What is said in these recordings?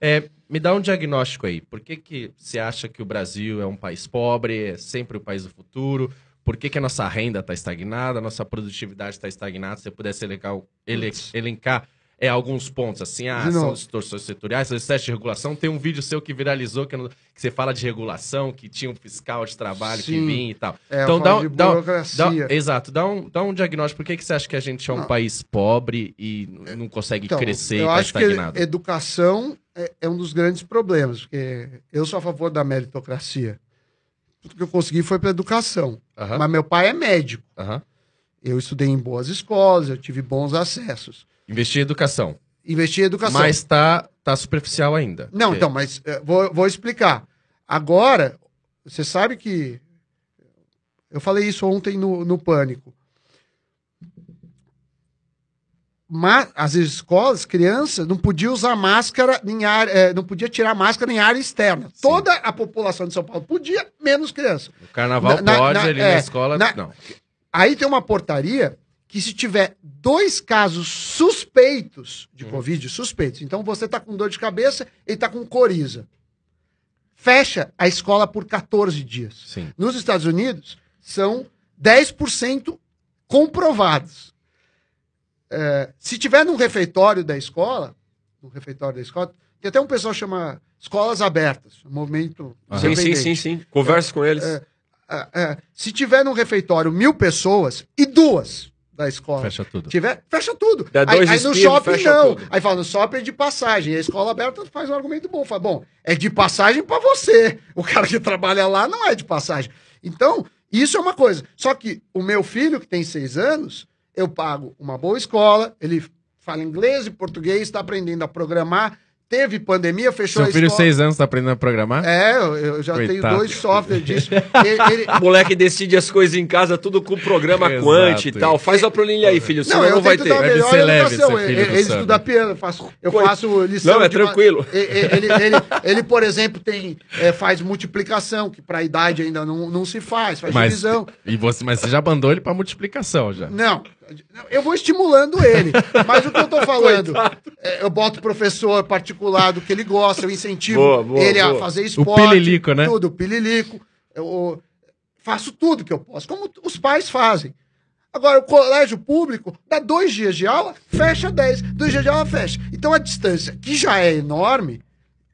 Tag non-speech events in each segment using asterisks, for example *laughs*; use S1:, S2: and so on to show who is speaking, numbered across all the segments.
S1: É, me dá um diagnóstico aí. Por que, que você acha que o Brasil é um país pobre, é sempre o país do futuro? Por que, que a nossa renda está estagnada, a nossa produtividade está estagnada? Se você pudesse elencar, ele, elencar é, alguns pontos, assim, ah, são distorções setoriais, excesso de regulação. Tem um vídeo seu que viralizou que, não, que, você fala de regulação, que tinha um fiscal de trabalho Sim. que vinha e tal. É, então, dá, um, dá, um, dá, Exato, dá um, dá um diagnóstico. Por que, que você acha que a gente é um não. país pobre e não consegue então, crescer eu e está estagnado? Que
S2: educação é, é um dos grandes problemas, porque eu sou a favor da meritocracia. Tudo que eu consegui foi para educação. Uhum. Mas meu pai é médico. Uhum. Eu estudei em boas escolas, eu tive bons acessos.
S1: Investir em educação.
S2: Investir em educação. Mas
S1: tá, tá superficial ainda.
S2: Não, então, mas eh, vou, vou explicar. Agora, você sabe que. Eu falei isso ontem no, no Pânico. mas as escolas, crianças, não podia usar máscara em área, eh, não podia tirar máscara em área externa. Sim. Toda a população de São Paulo podia, menos criança. O
S1: carnaval Na- pode, na- ali na é, escola, na- não.
S2: Aí tem uma portaria que se tiver dois casos suspeitos de uhum. Covid, suspeitos, então você está com dor de cabeça e está com coriza. Fecha a escola por 14 dias. Sim. Nos Estados Unidos, são 10% comprovados. É, se tiver num refeitório da escola, no refeitório da escola, tem até um pessoal que chama Escolas Abertas, um movimento. Ah. Sim, sim, sim, sim. é, com eles. É, é, é, se tiver num refeitório mil pessoas e duas da escola. Fecha tudo. Tiver, fecha tudo. Dá aí, aí no shopping não. Tudo. Aí fala, no shopping é de passagem. E a escola aberta faz um argumento bom. Fala, bom, é de passagem para você. O cara que trabalha lá não é de passagem. Então, isso é uma coisa. Só que o meu filho, que tem seis anos, eu pago uma boa escola, ele fala inglês e português, está aprendendo a programar, Teve pandemia, fechou Seu filho, seis
S1: anos, tá aprendendo a programar? É,
S2: eu, eu já Coitado. tenho dois softwares disso. *laughs*
S1: ele, ele... O *laughs* moleque decide as coisas em casa, tudo com programa quant e tal. Faz a planilha aí, filho, senão não, ter. não vai ter. Dar melhor ser leve, educação. Ele, ele estuda
S2: piano, eu faço, eu faço lição. Não, é tranquilo. Uma... Ele, ele, por exemplo, tem, é, faz multiplicação, que pra idade ainda não, não se faz, faz mas, divisão.
S1: E você, mas você já mandou ele pra multiplicação já?
S2: Não, eu vou estimulando ele. Mas o que eu tô *laughs* falando? É, eu boto professor particular do que ele gosta, eu incentivo boa, boa, ele boa. a fazer esporte. O pililico, né? Tudo, o pililico. Eu, faço tudo que eu posso, como os pais fazem. Agora, o colégio público dá dois dias de aula, fecha dez. Dois dias de aula, fecha. Então a distância, que já é enorme,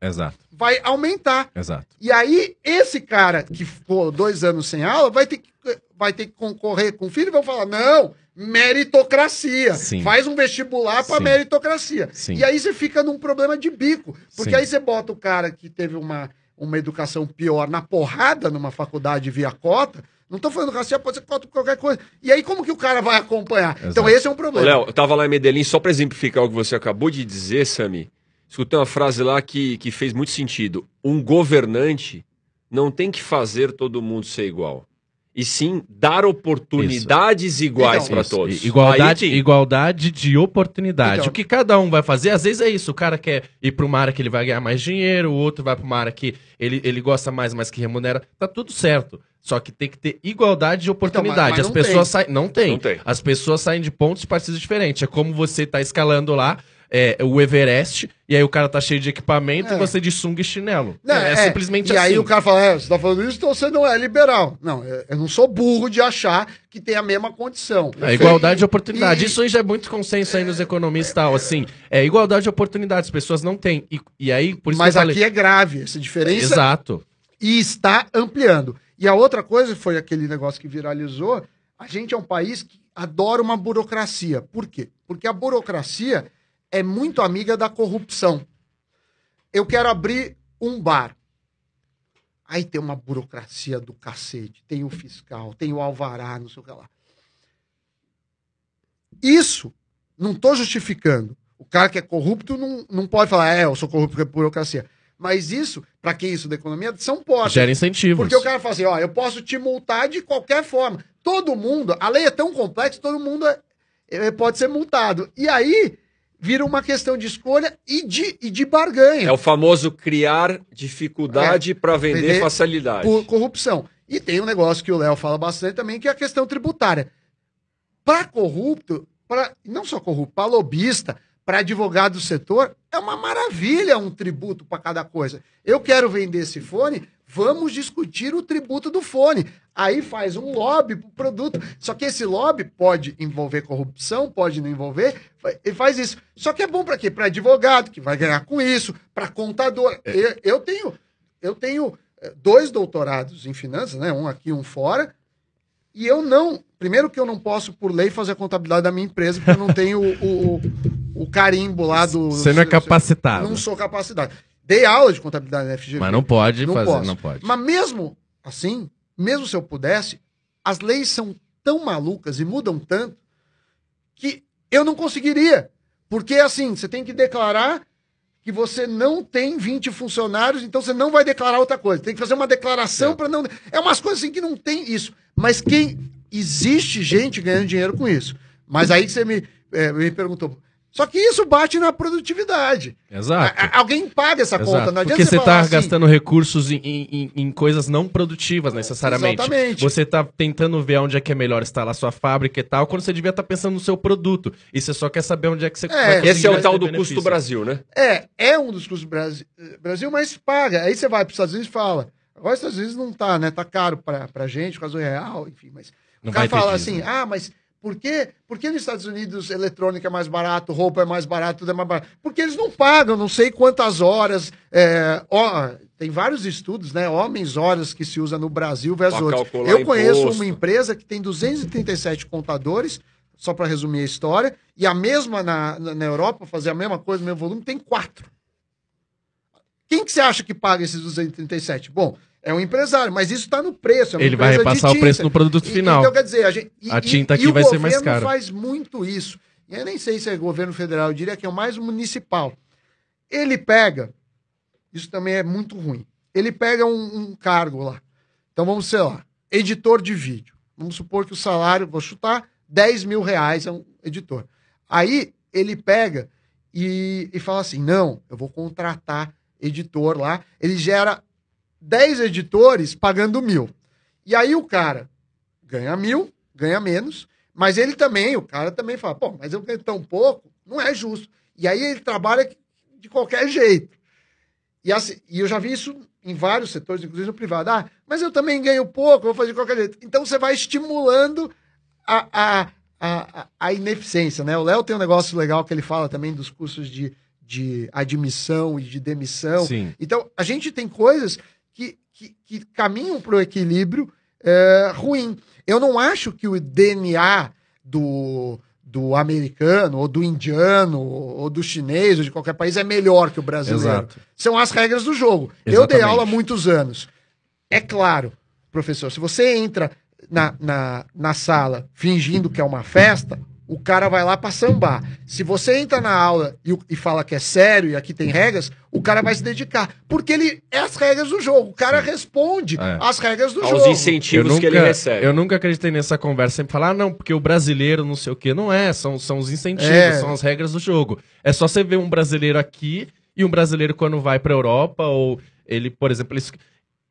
S2: Exato. vai aumentar. Exato. E aí, esse cara que ficou dois anos sem aula vai ter que, vai ter que concorrer com o filho e vai falar: não, meritocracia. Sim. Faz um vestibular para meritocracia. Sim. E aí você fica num problema de bico. Porque Sim. aí você bota o cara que teve uma, uma educação pior na porrada numa faculdade via cota. Não estou falando racial, pode ser cota qualquer coisa. E aí, como que o cara vai acompanhar? Então Exato. Então, esse é um problema. Léo, eu
S1: estava lá em Medellín, só para exemplificar o que você acabou de dizer, Sami. Escutei uma frase lá que, que fez muito sentido. Um governante não tem que fazer todo mundo ser igual e sim dar oportunidades isso. iguais então, para todos. Igualdade, Aí, igualdade de oportunidade. Então, o que cada um vai fazer, às vezes é isso. O cara quer ir para uma área que ele vai ganhar mais dinheiro, o outro vai para uma área que ele, ele gosta mais, mas que remunera. Tá tudo certo. Só que tem que ter igualdade de oportunidade. Então, mas, mas As pessoas saem. Não, não tem. As pessoas saem de pontos de partidos diferentes. É como você tá escalando lá. É, é, o Everest, e aí o cara tá cheio de equipamento é. e você de sunga e chinelo. Não, é, é, é simplesmente e assim. E aí o
S2: cara fala, é, você tá falando isso, então você não é liberal. Não, é, eu não sou burro de achar que tem a mesma condição. É, igualdade de oportunidade. E... Isso
S1: aí já é muito consenso aí nos economistas tal, assim. É igualdade de oportunidades, as pessoas não têm. E, e aí, por isso Mas que eu falei... aqui é grave essa diferença. Exato.
S2: E está
S1: ampliando.
S2: E a outra coisa foi aquele negócio que viralizou. A gente é um país que adora uma burocracia. Por quê? Porque a burocracia é muito amiga da corrupção. Eu quero abrir um bar. Aí tem uma burocracia do cacete, tem o fiscal, tem o alvará, não sei o que lá. Isso, não estou justificando. O cara que é corrupto não, não pode falar, é, eu sou corrupto porque é burocracia. Mas isso, para quem é isso da economia, são portas. Gera incentivos. Porque o cara fala assim, ó, eu posso te multar de qualquer forma. Todo mundo, a lei é tão complexa, todo mundo é, é, pode ser multado. E aí, vira uma questão de escolha e de, e de barganha. É o
S1: famoso criar dificuldade
S2: é, para vender, vender, facilidade. Por corrupção. E tem um negócio que o Léo fala bastante também, que é a questão tributária. Para corrupto, para não só corrupto, para lobista, para advogado do setor, é uma maravilha um tributo para cada coisa. Eu quero vender esse fone Vamos discutir o tributo do fone. Aí faz um lobby pro produto. Só que esse lobby pode envolver corrupção, pode não envolver, e faz isso. Só que é bom para quê? Para advogado, que vai ganhar com isso, para contador. É. Eu, eu tenho eu tenho eh, dois doutorados em finanças, né? Um aqui, um fora. E eu não. Primeiro que eu não posso, por lei, fazer a contabilidade da minha empresa, porque eu não tenho o, o, o carimbo lá do. Você não é capacitado. Não sou capacitado dei aula de contabilidade na FGV. Mas não pode não fazer, posso. não pode. Mas mesmo assim, mesmo se eu pudesse, as leis são tão malucas e mudam tanto que eu não conseguiria. Porque assim, você tem que declarar que você não tem 20 funcionários, então você não vai declarar outra coisa. Tem que fazer uma declaração é. para não. É umas coisas assim que não tem isso. Mas quem. Existe gente ganhando dinheiro com isso. Mas aí você me, é, me perguntou, só que isso bate na produtividade. Exato. A, alguém paga essa Exato. conta. Não adianta Porque você está assim... gastando
S1: recursos em, em, em, coisas não produtivas necessariamente. Exatamente. Você está tentando ver onde é que é melhor instalar sua fábrica e tal, quando você devia estar tá pensando no seu produto. E você só quer saber onde é que você é, Esse é o tal do benefício. custo Brasil, né?
S2: É, é um dos custos Brasil, Brasil, mas paga. Aí você vai para os Estados Unidos e fala. Agora às vezes, não está né? Tá caro para a gente, o causa é real, enfim, mas. Não
S1: o cara fala disso, assim, né?
S2: ah, mas por quê? que nos Estados Unidos eletrônica é mais barato, roupa é mais barato, tudo é mais barato? Porque eles não pagam não sei quantas horas. É, ó, tem vários estudos, né? Homens, horas que se usa no Brasil versus outros. Eu conheço imposto. uma empresa que tem 237 contadores, só para resumir a história, e a mesma na, na Europa, fazer a mesma coisa, o mesmo volume, tem quatro. Quem que você acha que paga esses 237? Bom, é um empresário, mas isso está no preço. É ele vai repassar o preço no produto final. E, então, quer dizer, a, gente, e, a tinta aqui vai ser mais cara. o governo faz muito isso. E eu nem sei se é governo federal, eu diria que é mais municipal. Ele pega, isso também é muito ruim, ele pega um, um cargo lá. Então, vamos sei lá, editor de vídeo. Vamos supor que o salário, vou chutar, 10 mil reais é um editor. Aí, ele pega e, e fala assim, não, eu vou contratar editor lá. Ele gera 10 editores pagando mil. E aí o cara ganha mil, ganha menos, mas ele também, o cara também fala, pô, mas eu ganho tão pouco, não é justo. E aí ele trabalha de qualquer jeito. E, assim, e eu já vi isso em vários setores, inclusive no privado. Ah, mas eu também ganho pouco, vou fazer de qualquer jeito. Então você vai estimulando a, a, a, a ineficiência, né? O Léo tem um negócio legal que ele fala também dos cursos de, de admissão e de demissão. Sim. Então, a gente tem coisas que, que, que caminham para o equilíbrio é, ruim. Eu não acho que o DNA do, do americano, ou do indiano, ou do chinês, ou de qualquer país é melhor que o brasileiro. Exato. São as regras do jogo. Exatamente. Eu dei aula há muitos anos. É claro, professor, se você entra na, na, na sala fingindo que é uma festa, o cara vai lá para sambar. Se você entra na aula e, e, fala que é sério e aqui tem regras, o cara vai se dedicar. Porque ele é as regras do jogo. O cara responde é. às regras do Aos jogo. Aos incentivos nunca, que ele recebe.
S1: Eu nunca acreditei nessa conversa. Sempre falar, ah, não, porque o brasileiro não sei o quê. Não é, são, são os incentivos, é. são as regras do jogo. É só você ver um brasileiro aqui e um brasileiro quando vai pra Europa ou ele, por exemplo, ele,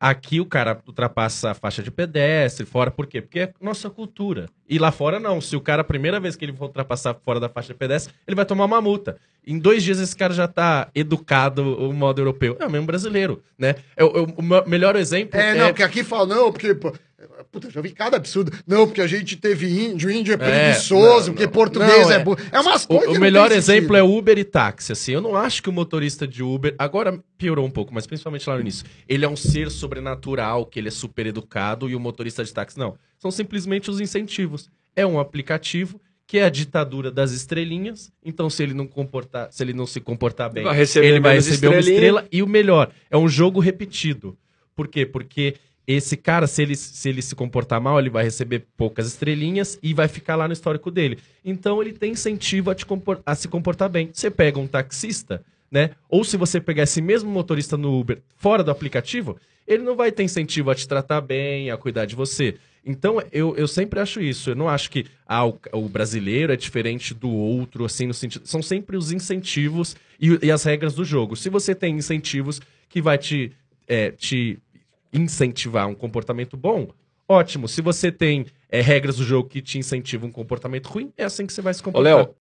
S1: Aqui o cara ultrapassa a faixa de pedestre, fora, por quê? Porque é nossa cultura. E lá fora não. Se o cara, a primeira vez que ele for ultrapassar fora da faixa de pedestre, ele vai tomar uma multa. Em dois dias esse cara já tá educado o modo europeu. É o mesmo brasileiro, né? É, o, é o, o melhor exemplo. É, não, é porque aqui fala, não, porque Puta, já vi cada absurdo. Não, porque a gente
S2: teve índio, índio é, é preguiçoso, porque português não, é... é burro. É umas coisas. O, o melhor exemplo é
S1: Uber e táxi. Assim, eu não acho que o motorista de Uber. Agora piorou um pouco, mas principalmente lá no início. Ele é um ser sobrenatural, que ele é super educado, e o motorista de táxi não. São simplesmente os incentivos. É um aplicativo que é a ditadura das estrelinhas. Então, se ele não comportar, se ele não se comportar bem, vai ele vai receber uma estrela. E o melhor, é um jogo repetido. Por quê? Porque esse cara, se ele, se ele se comportar mal, ele vai receber poucas estrelinhas e vai ficar lá no histórico dele. Então ele tem incentivo a, a se comportar bem. Você pega um taxista, né? Ou se você pegar esse mesmo motorista no Uber fora do aplicativo, ele não vai ter incentivo a te tratar bem, a cuidar de você. Então, eu, eu sempre acho isso. Eu não acho que ah, o, o, brasileiro é diferente do outro, assim, no sentido. São sempre os incentivos e, e as regras do jogo. Se você tem incentivos que vai te, é, te incentivar um comportamento bom, ótimo. Se você tem é, regras do jogo que te incentivam um comportamento ruim, é assim que você vai se comportar. Ô,